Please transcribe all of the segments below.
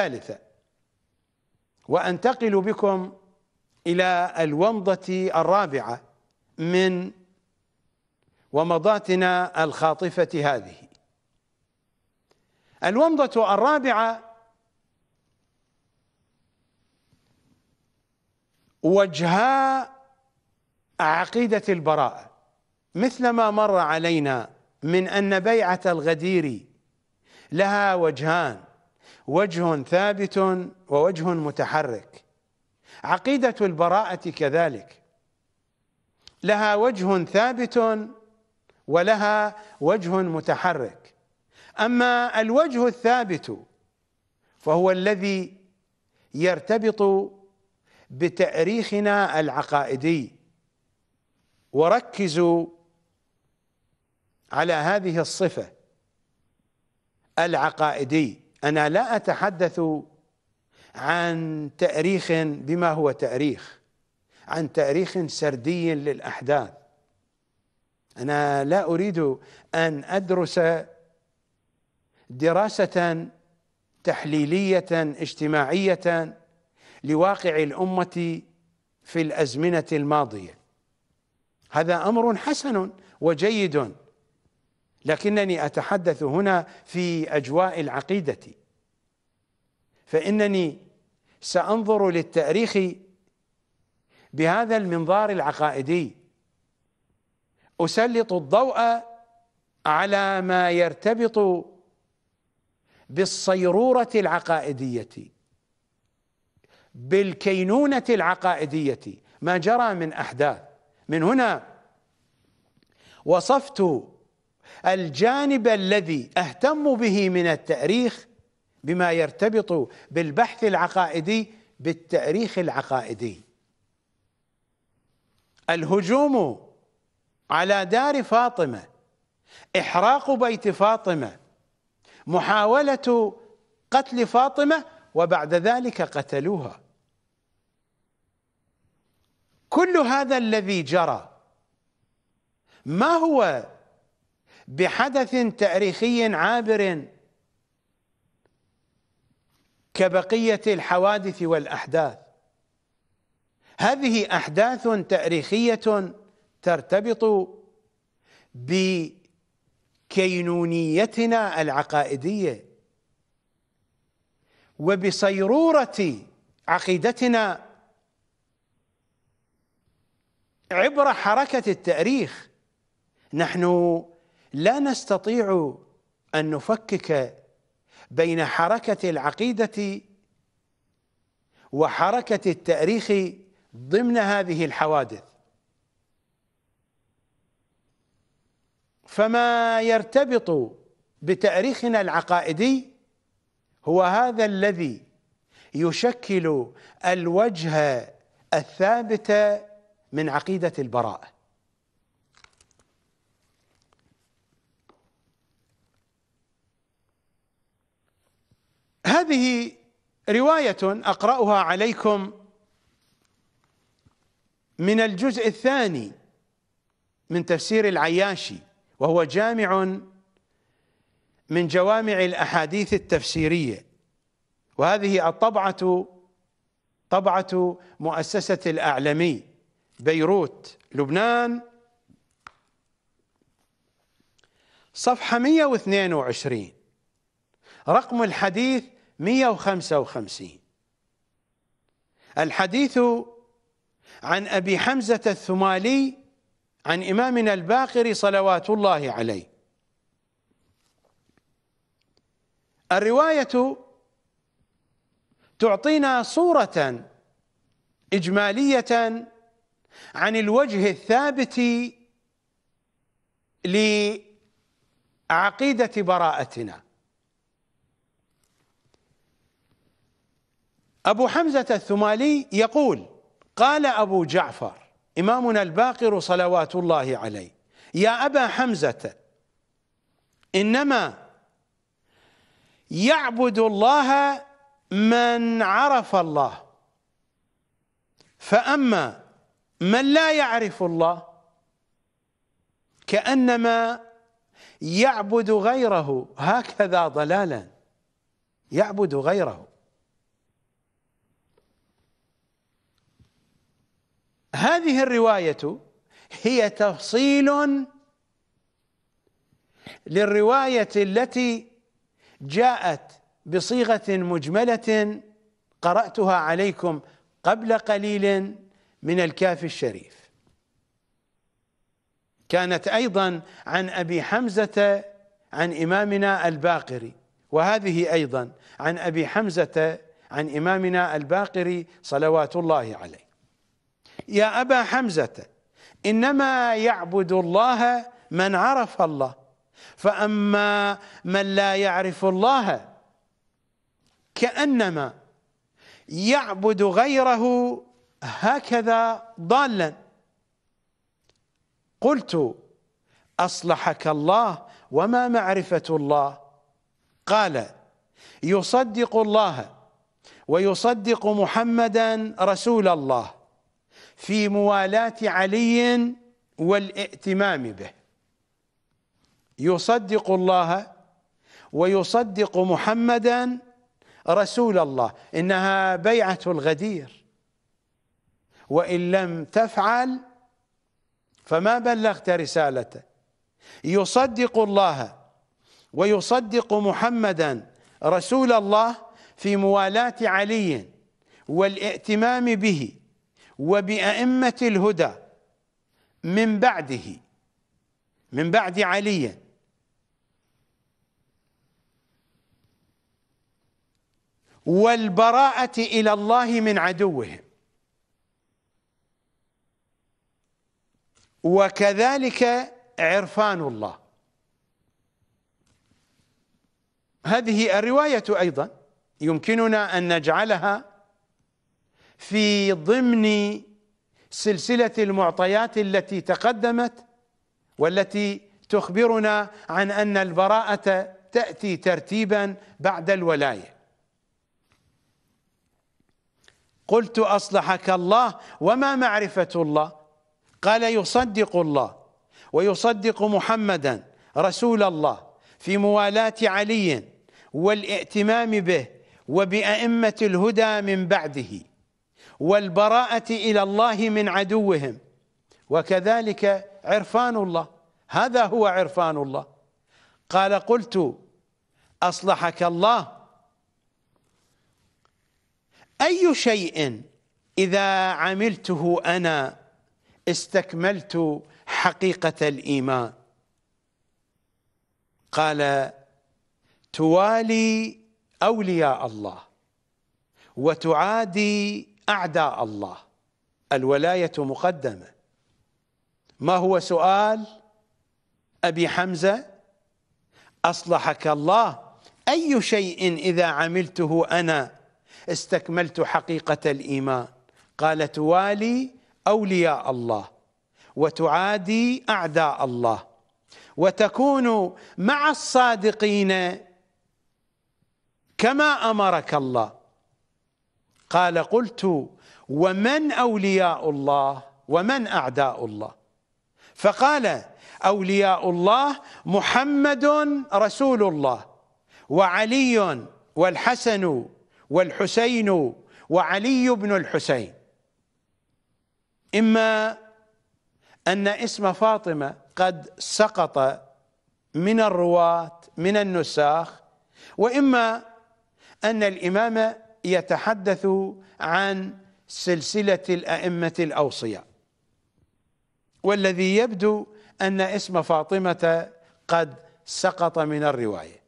الثالثة وأنتقل بكم إلى الومضة الرابعة من ومضاتنا الخاطفة هذه الومضة الرابعة وجهاء عقيدة البراءة مثل ما مر علينا من أن بيعة الغدير لها وجهان وجه ثابت ووجه متحرك عقيدة البراءة كذلك لها وجه ثابت ولها وجه متحرك أما الوجه الثابت فهو الذي يرتبط بتاريخنا العقائدي وركزوا على هذه الصفه العقائدي أنا لا أتحدث عن تأريخ بما هو تأريخ عن تأريخ سردي للأحداث أنا لا أريد أن أدرس دراسة تحليلية اجتماعية لواقع الأمة في الأزمنة الماضية هذا أمر حسن وجيد لكنني اتحدث هنا في اجواء العقيده فانني سانظر للتاريخ بهذا المنظار العقائدي اسلط الضوء على ما يرتبط بالصيروره العقائديه بالكينونه العقائديه ما جرى من احداث من هنا وصفت الجانب الذي اهتم به من التاريخ بما يرتبط بالبحث العقائدي بالتاريخ العقائدي الهجوم على دار فاطمه احراق بيت فاطمه محاوله قتل فاطمه وبعد ذلك قتلوها كل هذا الذي جرى ما هو بحدث تاريخي عابر كبقيه الحوادث والاحداث هذه احداث تاريخيه ترتبط بكينونيتنا العقائديه وبصيروره عقيدتنا عبر حركه التاريخ نحن لا نستطيع أن نفكك بين حركة العقيدة وحركة التأريخ ضمن هذه الحوادث فما يرتبط بتاريخنا العقائدي هو هذا الذي يشكل الوجه الثابت من عقيدة البراءة هذه رواية أقرأها عليكم من الجزء الثاني من تفسير العياشي وهو جامع من جوامع الأحاديث التفسيرية وهذه الطبعة طبعة مؤسسة الأعلمي بيروت لبنان صفحة 122 رقم الحديث 155 الحديث عن أبي حمزة الثمالي عن إمامنا الباقر صلوات الله عليه الرواية تعطينا صورة إجمالية عن الوجه الثابت لعقيدة براءتنا أبو حمزة الثمالي يقول قال أبو جعفر إمامنا الباقر صلوات الله عليه يا أبا حمزة إنما يعبد الله من عرف الله فأما من لا يعرف الله كأنما يعبد غيره هكذا ضلالا يعبد غيره هذه الرواية هي تفصيل للرواية التي جاءت بصيغة مجملة قرأتها عليكم قبل قليل من الكاف الشريف كانت أيضا عن أبي حمزة عن إمامنا الباقري وهذه أيضا عن أبي حمزة عن إمامنا الباقري صلوات الله عليه يا أبا حمزة إنما يعبد الله من عرف الله فأما من لا يعرف الله كأنما يعبد غيره هكذا ضالا قلت أصلحك الله وما معرفة الله قال يصدق الله ويصدق محمدا رسول الله في موالاة علي والائتمام به يصدق الله ويصدق محمدا رسول الله إنها بيعة الغدير وإن لم تفعل فما بلغت رسالته يصدق الله ويصدق محمدا رسول الله في موالاة علي والائتمام به وبأئمة الهدى من بعده من بعد علي والبراءة إلى الله من عدوهم وكذلك عرفان الله هذه الرواية أيضا يمكننا أن نجعلها في ضمن سلسلة المعطيات التي تقدمت والتي تخبرنا عن أن البراءة تأتي ترتيبا بعد الولاية قلت أصلحك الله وما معرفة الله قال يصدق الله ويصدق محمدا رسول الله في موالاة علي والائتمام به وبأئمة الهدى من بعده والبراءة إلى الله من عدوهم وكذلك عرفان الله هذا هو عرفان الله قال قلت أصلحك الله أي شيء إذا عملته أنا استكملت حقيقة الإيمان قال توالي أولياء الله وتعادي أعداء الله الولاية مقدمة ما هو سؤال أبي حمزة أصلحك الله أي شيء إذا عملته أنا استكملت حقيقة الإيمان قال توالي أولياء الله وتعادي أعداء الله وتكون مع الصادقين كما أمرك الله قال قلت ومن أولياء الله ومن أعداء الله فقال أولياء الله محمد رسول الله وعلي والحسن والحسين وعلي بن الحسين إما أن اسم فاطمة قد سقط من الرواة من النساخ وإما أن الإمام يتحدث عن سلسله الائمه الاوصياء والذي يبدو ان اسم فاطمه قد سقط من الروايه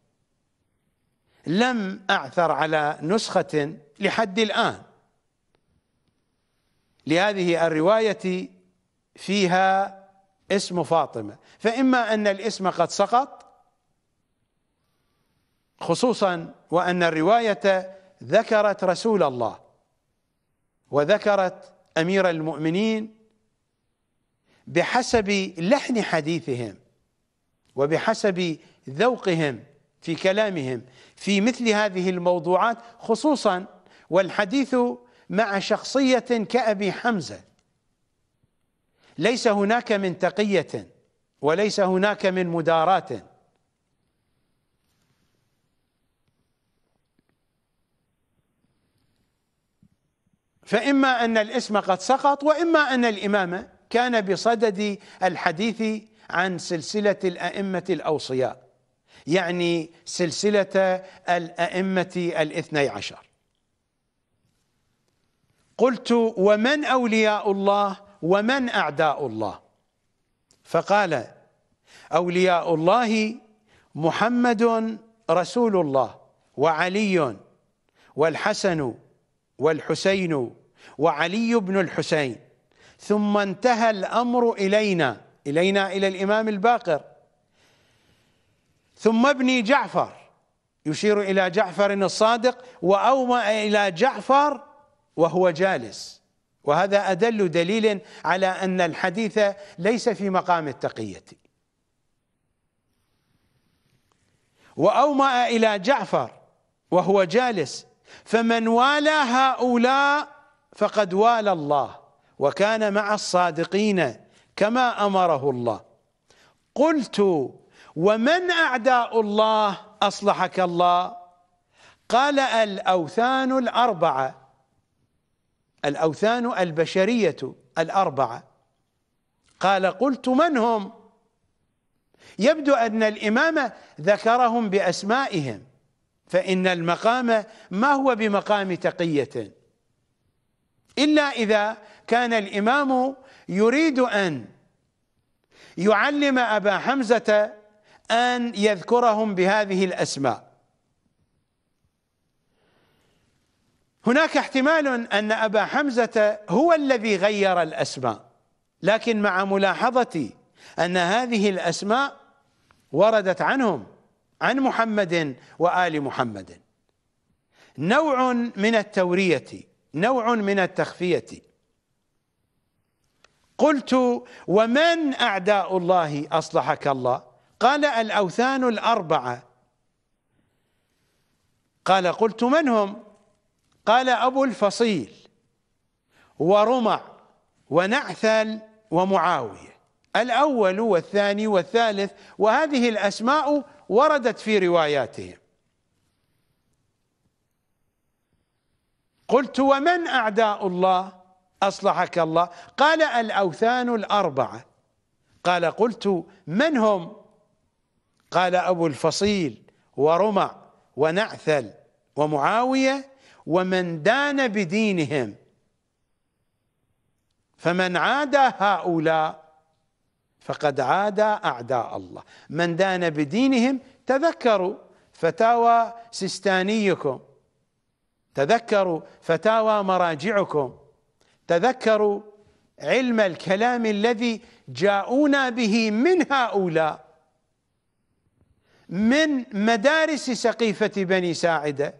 لم اعثر على نسخه لحد الان لهذه الروايه فيها اسم فاطمه فاما ان الاسم قد سقط خصوصا وان الروايه ذكرت رسول الله وذكرت امير المؤمنين بحسب لحن حديثهم وبحسب ذوقهم في كلامهم في مثل هذه الموضوعات خصوصا والحديث مع شخصيه كابي حمزه ليس هناك من تقيه وليس هناك من مدارات فإما أن الاسم قد سقط وإما أن الإمامة كان بصدد الحديث عن سلسلة الأئمة الأوصياء يعني سلسلة الأئمة الاثني عشر قلت ومن أولياء الله ومن أعداء الله فقال أولياء الله محمد رسول الله وعلي والحسن والحسين وعلي بن الحسين ثم انتهى الامر الينا الينا الى الامام الباقر ثم ابني جعفر يشير الى جعفر الصادق واومأ الى جعفر وهو جالس وهذا ادل دليل على ان الحديث ليس في مقام التقيه واومأ الى جعفر وهو جالس فمن والى هؤلاء فقد والى الله وكان مع الصادقين كما امره الله قلت ومن اعداء الله اصلحك الله قال الاوثان الاربعه الاوثان البشريه الاربعه قال قلت من هم يبدو ان الامام ذكرهم باسمائهم فإن المقام ما هو بمقام تقية إلا إذا كان الإمام يريد أن يعلم أبا حمزة أن يذكرهم بهذه الأسماء هناك احتمال أن أبا حمزة هو الذي غير الأسماء لكن مع ملاحظتي أن هذه الأسماء وردت عنهم عن محمد وآل محمد نوع من التورية نوع من التخفية قلت ومن أعداء الله أصلحك الله قال الأوثان الأربعة قال قلت من هم قال أبو الفصيل ورمع ونعثل ومعاوية الأول والثاني والثالث وهذه الأسماء وردت في رواياتهم قلت ومن أعداء الله أصلحك الله قال الأوثان الأربعة قال قلت من هم قال أبو الفصيل ورمع ونعثل ومعاوية ومن دان بدينهم فمن عادى هؤلاء فقد عادى أعداء الله من دان بدينهم تذكروا فتاوى سستانيكم تذكروا فتاوى مراجعكم تذكروا علم الكلام الذي جاءونا به من هؤلاء من مدارس سقيفة بني ساعدة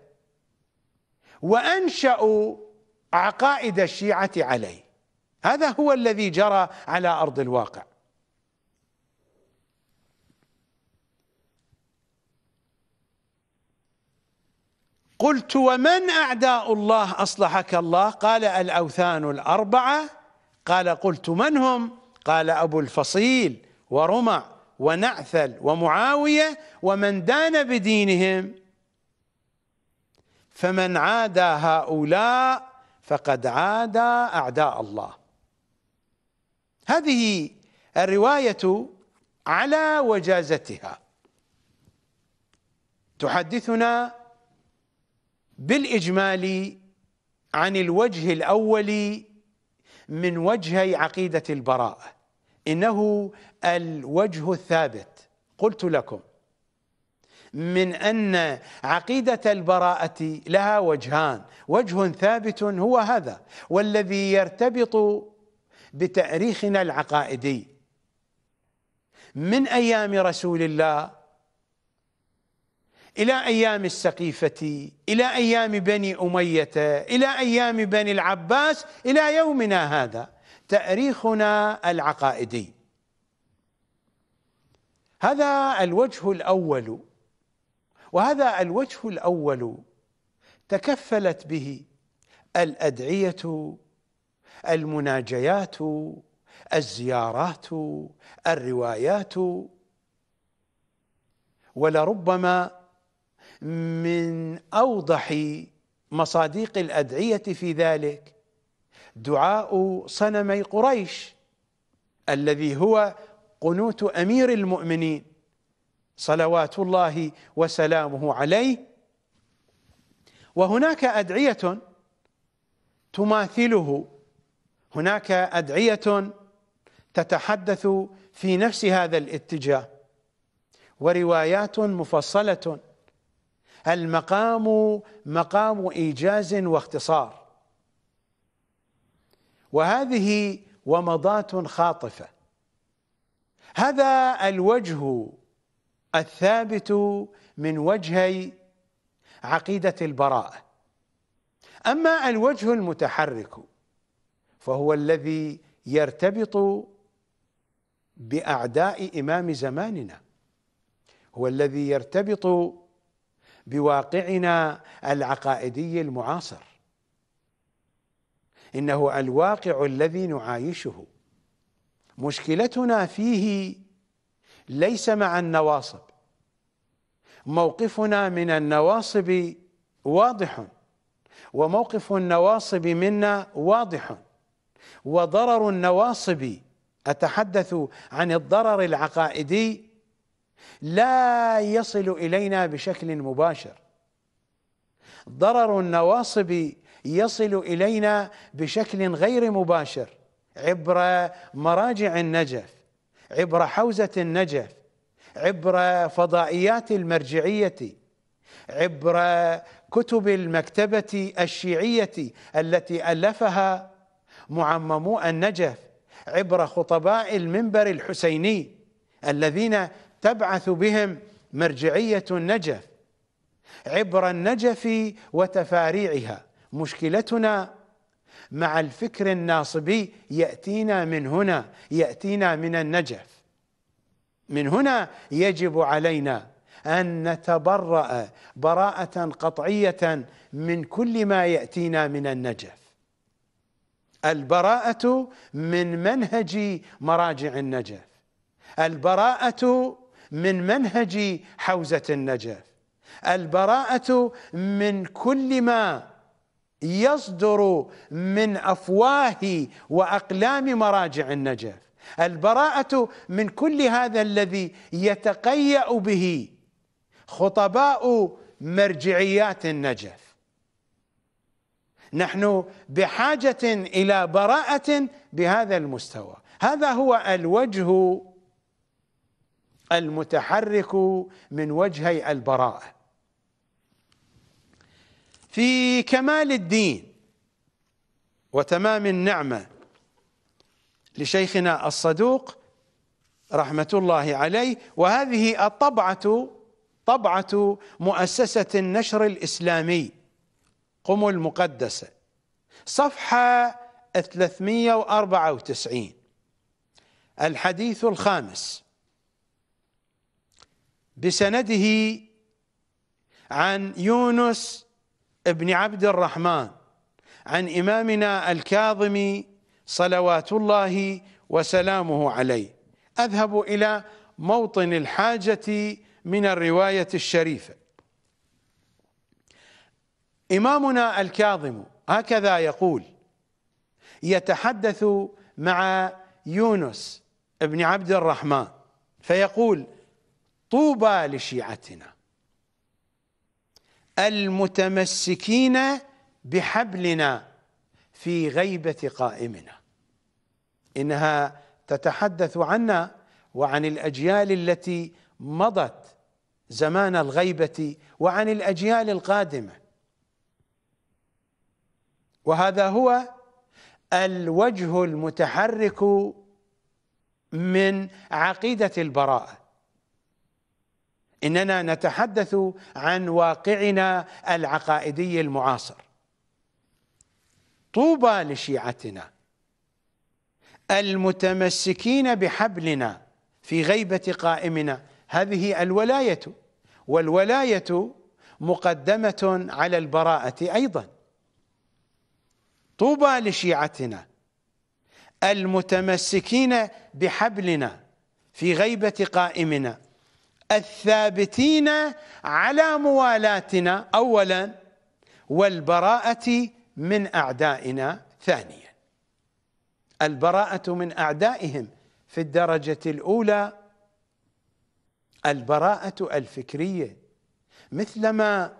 وأنشأوا عقائد الشيعة عليه هذا هو الذي جرى على أرض الواقع قلت ومن أعداء الله أصلحك الله قال الأوثان الأربعة قال قلت من هم قال أبو الفصيل ورمع ونعثل ومعاوية ومن دان بدينهم فمن عادى هؤلاء فقد عادى أعداء الله هذه الرواية على وجازتها تحدثنا بالإجمال عن الوجه الأول من وجهي عقيدة البراءة إنه الوجه الثابت قلت لكم من أن عقيدة البراءة لها وجهان وجه ثابت هو هذا والذي يرتبط بتأريخنا العقائدي من أيام رسول الله إلى أيام السقيفة إلى أيام بني أمية إلى أيام بني العباس إلى يومنا هذا تأريخنا العقائدي هذا الوجه الأول وهذا الوجه الأول تكفلت به الأدعية المناجيات الزيارات الروايات ولربما من أوضح مصاديق الأدعية في ذلك دعاء صنمي قريش الذي هو قنوت أمير المؤمنين صلوات الله وسلامه عليه وهناك أدعية تماثله هناك أدعية تتحدث في نفس هذا الاتجاه وروايات مفصلة المقام مقام إيجاز واختصار وهذه ومضات خاطفة هذا الوجه الثابت من وجهي عقيدة البراءة أما الوجه المتحرك فهو الذي يرتبط بأعداء إمام زماننا هو الذي يرتبط بواقعنا العقائدي المعاصر انه الواقع الذي نعايشه مشكلتنا فيه ليس مع النواصب موقفنا من النواصب واضح وموقف النواصب منا واضح وضرر النواصب اتحدث عن الضرر العقائدي لا يصل الينا بشكل مباشر ضرر النواصب يصل الينا بشكل غير مباشر عبر مراجع النجف عبر حوزه النجف عبر فضائيات المرجعيه عبر كتب المكتبه الشيعيه التي الفها معممو النجف عبر خطباء المنبر الحسيني الذين تبعث بهم مرجعيه النجف عبر النجف وتفاريعها مشكلتنا مع الفكر الناصبي ياتينا من هنا ياتينا من النجف من هنا يجب علينا ان نتبرأ براءة قطعية من كل ما ياتينا من النجف البراءة من منهج مراجع النجف البراءة من منهج حوزة النجف البراءة من كل ما يصدر من أفواه وأقلام مراجع النجف البراءة من كل هذا الذي يتقيأ به خطباء مرجعيات النجف نحن بحاجة إلى براءة بهذا المستوى هذا هو الوجه المتحرك من وجهي البراءة في كمال الدين وتمام النعمة لشيخنا الصدوق رحمة الله عليه وهذه الطبعة طبعة مؤسسة النشر الإسلامي قم المقدسة صفحة 394 الحديث الخامس بسنده عن يونس بن عبد الرحمن عن إمامنا الكاظم صلوات الله وسلامه عليه أذهب إلى موطن الحاجة من الرواية الشريفة إمامنا الكاظم هكذا يقول يتحدث مع يونس بن عبد الرحمن فيقول طوبى لشيعتنا المتمسكين بحبلنا في غيبة قائمنا إنها تتحدث عنا وعن الأجيال التي مضت زمان الغيبة وعن الأجيال القادمة وهذا هو الوجه المتحرك من عقيدة البراءة اننا نتحدث عن واقعنا العقائدي المعاصر طوبى لشيعتنا المتمسكين بحبلنا في غيبه قائمنا هذه الولايه والولايه مقدمه على البراءه ايضا طوبى لشيعتنا المتمسكين بحبلنا في غيبه قائمنا الثابتين على موالاتنا اولا والبراءة من اعدائنا ثانيا البراءة من اعدائهم في الدرجة الاولى البراءة الفكرية مثلما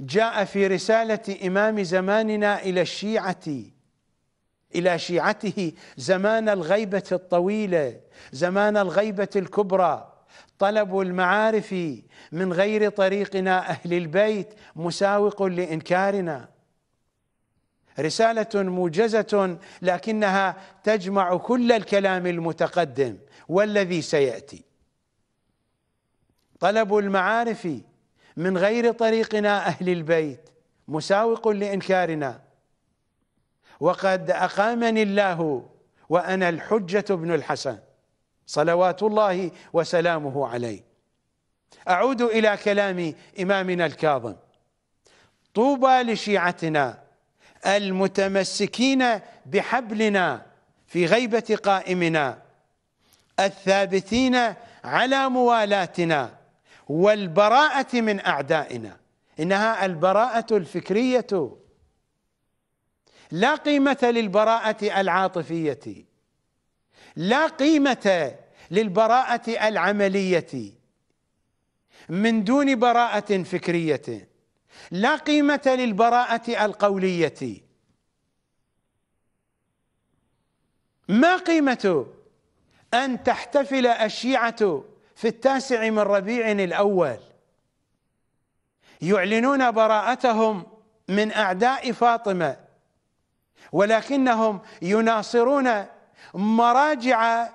جاء في رسالة إمام زماننا إلى الشيعة الى شيعته زمان الغيبه الطويله زمان الغيبه الكبرى طلب المعارف من غير طريقنا اهل البيت مساوق لانكارنا رساله موجزه لكنها تجمع كل الكلام المتقدم والذي سياتي طلب المعارف من غير طريقنا اهل البيت مساوق لانكارنا وقد أقامني الله وأنا الحجة بن الحسن صلوات الله وسلامه عليه أعود إلى كلام إمامنا الكاظم طوبى لشيعتنا المتمسكين بحبلنا في غيبة قائمنا الثابتين على موالاتنا والبراءة من أعدائنا إنها البراءة الفكرية لا قيمة للبراءة العاطفية لا قيمة للبراءة العملية من دون براءة فكرية لا قيمة للبراءة القولية ما قيمة أن تحتفل الشيعة في التاسع من ربيع الأول يعلنون براءتهم من أعداء فاطمة ولكنهم يناصرون مراجع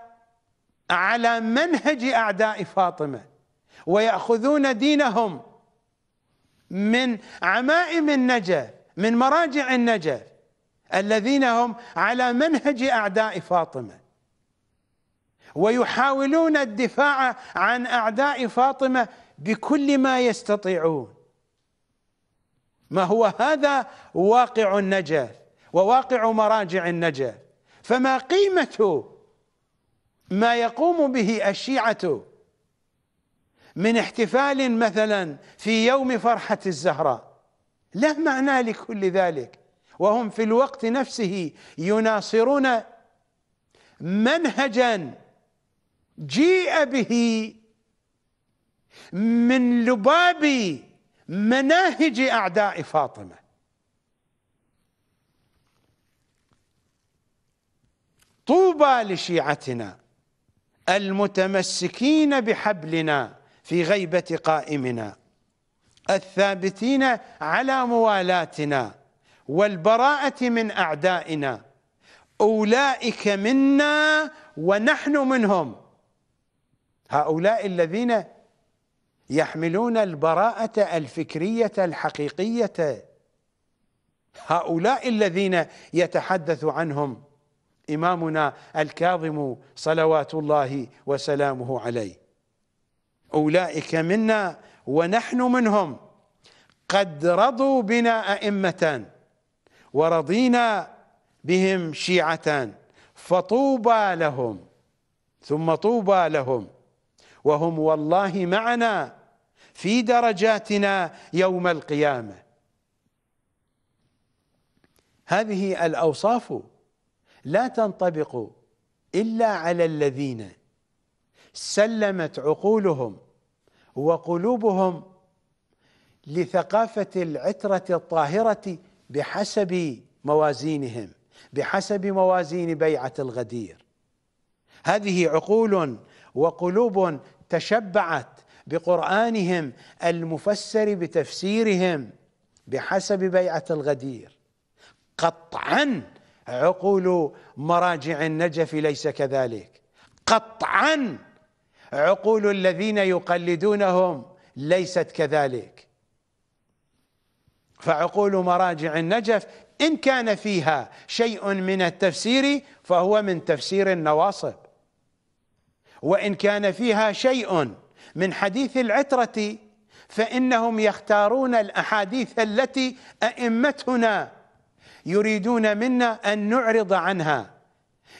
على منهج اعداء فاطمه وياخذون دينهم من عمائم النجف من مراجع النجف الذين هم على منهج اعداء فاطمه ويحاولون الدفاع عن اعداء فاطمه بكل ما يستطيعون ما هو هذا واقع النجف وواقع مراجع النجا فما قيمة ما يقوم به الشيعة من احتفال مثلا في يوم فرحة الزهراء لا معنى لكل ذلك وهم في الوقت نفسه يناصرون منهجا جيء به من لباب مناهج أعداء فاطمة طوبى لشيعتنا المتمسكين بحبلنا في غيبة قائمنا الثابتين على موالاتنا والبراءة من أعدائنا أولئك منا ونحن منهم هؤلاء الذين يحملون البراءة الفكرية الحقيقية هؤلاء الذين يتحدث عنهم إمامنا الكاظم صلوات الله وسلامه عليه أولئك منا ونحن منهم قد رضوا بنا أئمة ورضينا بهم شيعة فطوبى لهم ثم طوبى لهم وهم والله معنا في درجاتنا يوم القيامة هذه الأوصاف لا تنطبق إلا على الذين سلمت عقولهم وقلوبهم لثقافة العترة الطاهرة بحسب موازينهم بحسب موازين بيعة الغدير هذه عقول وقلوب تشبعت بقرآنهم المفسر بتفسيرهم بحسب بيعة الغدير قطعا عقول مراجع النجف ليس كذلك قطعا عقول الذين يقلدونهم ليست كذلك فعقول مراجع النجف إن كان فيها شيء من التفسير فهو من تفسير النواصب وإن كان فيها شيء من حديث العترة فإنهم يختارون الأحاديث التي أئمتنا يريدون منا ان نعرض عنها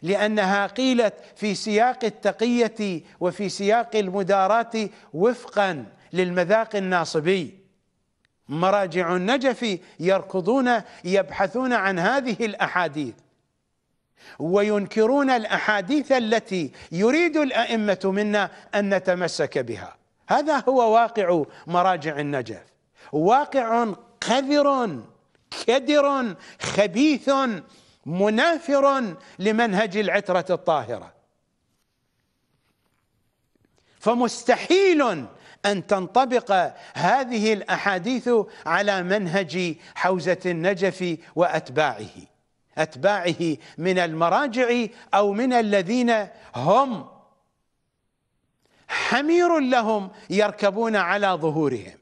لانها قيلت في سياق التقيه وفي سياق المداراه وفقا للمذاق الناصبي مراجع النجف يركضون يبحثون عن هذه الاحاديث وينكرون الاحاديث التي يريد الائمه منا ان نتمسك بها هذا هو واقع مراجع النجف واقع قذر كدر خبيث منافر لمنهج العترة الطاهرة فمستحيل أن تنطبق هذه الأحاديث على منهج حوزة النجف وأتباعه أتباعه من المراجع أو من الذين هم حمير لهم يركبون على ظهورهم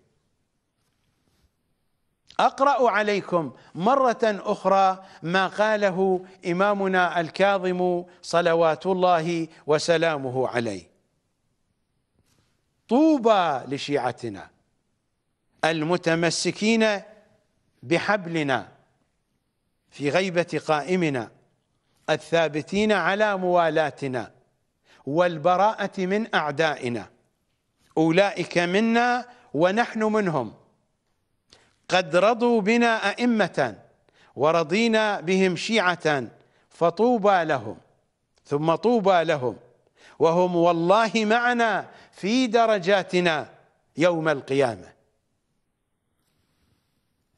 اقرا عليكم مره اخرى ما قاله امامنا الكاظم صلوات الله وسلامه عليه طوبى لشيعتنا المتمسكين بحبلنا في غيبه قائمنا الثابتين على موالاتنا والبراءه من اعدائنا اولئك منا ونحن منهم قد رضوا بنا أئمة ورضينا بهم شيعة فطوبى لهم ثم طوبى لهم وهم والله معنا في درجاتنا يوم القيامة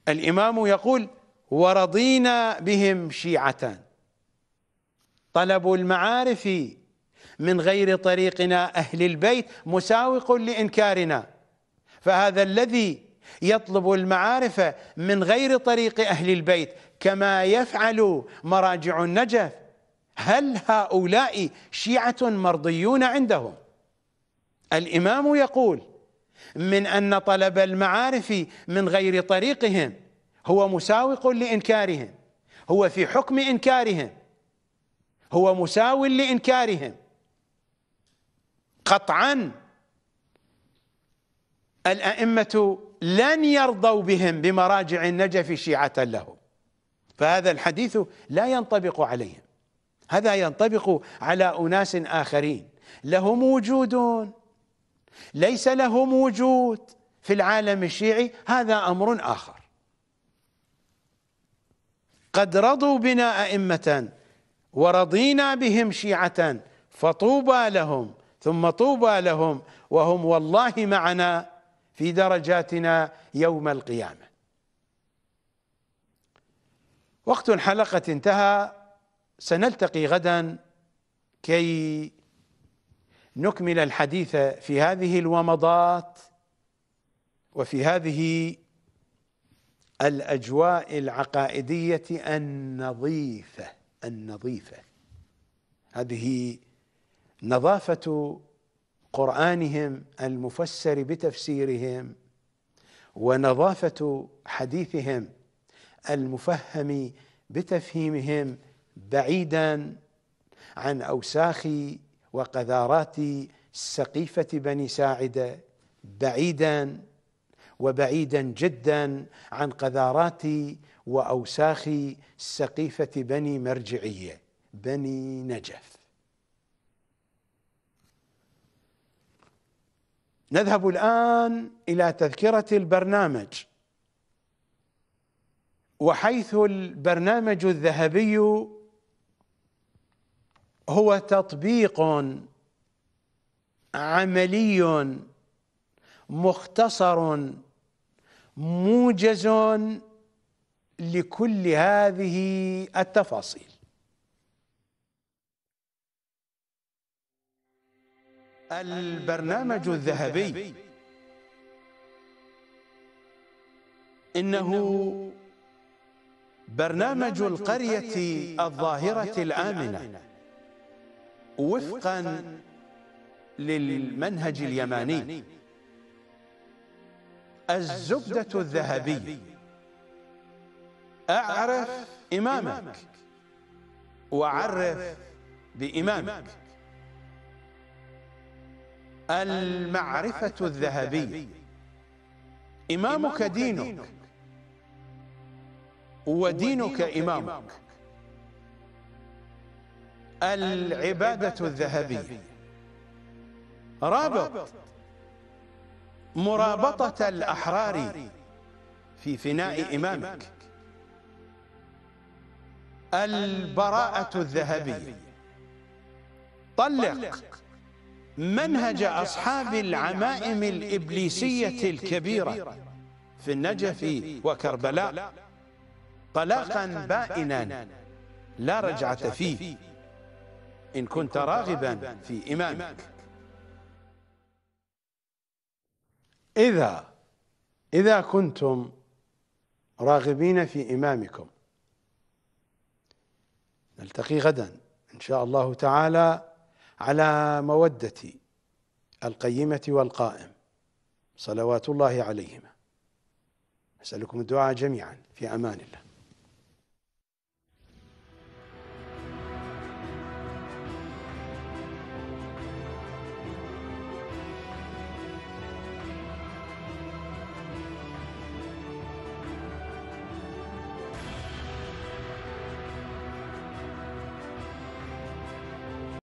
الإمام يقول ورضينا بهم شيعة طلب المعارف من غير طريقنا أهل البيت مساوق لإنكارنا فهذا الذي يطلب المعارف من غير طريق أهل البيت كما يفعل مراجع النجف هل هؤلاء شيعة مرضيون عندهم الإمام يقول من أن طلب المعارف من غير طريقهم هو مساوق لإنكارهم هو في حكم إنكارهم هو مساو لإنكارهم قطعا الأئمة لن يرضوا بهم بمراجع النجف شيعة لهم فهذا الحديث لا ينطبق عليهم هذا ينطبق على أناس آخرين لهم وجود ليس لهم وجود في العالم الشيعي هذا أمر آخر قد رضوا بنا أئمة ورضينا بهم شيعة فطوبى لهم ثم طوبى لهم وهم والله معنا في درجاتنا يوم القيامة وقت الحلقة انتهى سنلتقي غدا كي نكمل الحديث في هذه الومضات وفي هذه الأجواء العقائدية النظيفة النظيفة هذه نظافة قرانهم المفسر بتفسيرهم ونظافه حديثهم المفهم بتفهيمهم بعيدا عن اوساخ وقذارات سقيفه بني ساعده بعيدا وبعيدا جدا عن قذارات واوساخ سقيفه بني مرجعيه بني نجف نذهب الآن إلى تذكرة البرنامج وحيث البرنامج الذهبي هو تطبيق عملي مختصر موجز لكل هذه التفاصيل البرنامج الذهبي إنه برنامج القرية الظاهرة الآمنة وفقا للمنهج اليماني الزبدة الذهبي أعرف إمامك وعرف بإمامك المعرفة الذهبية إمامك دينك ودينك إمامك العبادة الذهبية رابط مرابطة الأحرار في فناء إمامك البراءة الذهبية طلق منهج أصحاب العمائم الإبليسية الكبيرة في النجف وكربلاء طلاقا بائنا لا رجعة فيه إن كنت راغبا في إمامك إذا إذا كنتم راغبين في إمامكم نلتقي غدا إن شاء الله تعالى على مودة القيمة والقائم صلوات الله عليهما أسألكم الدعاء جميعا في أمان الله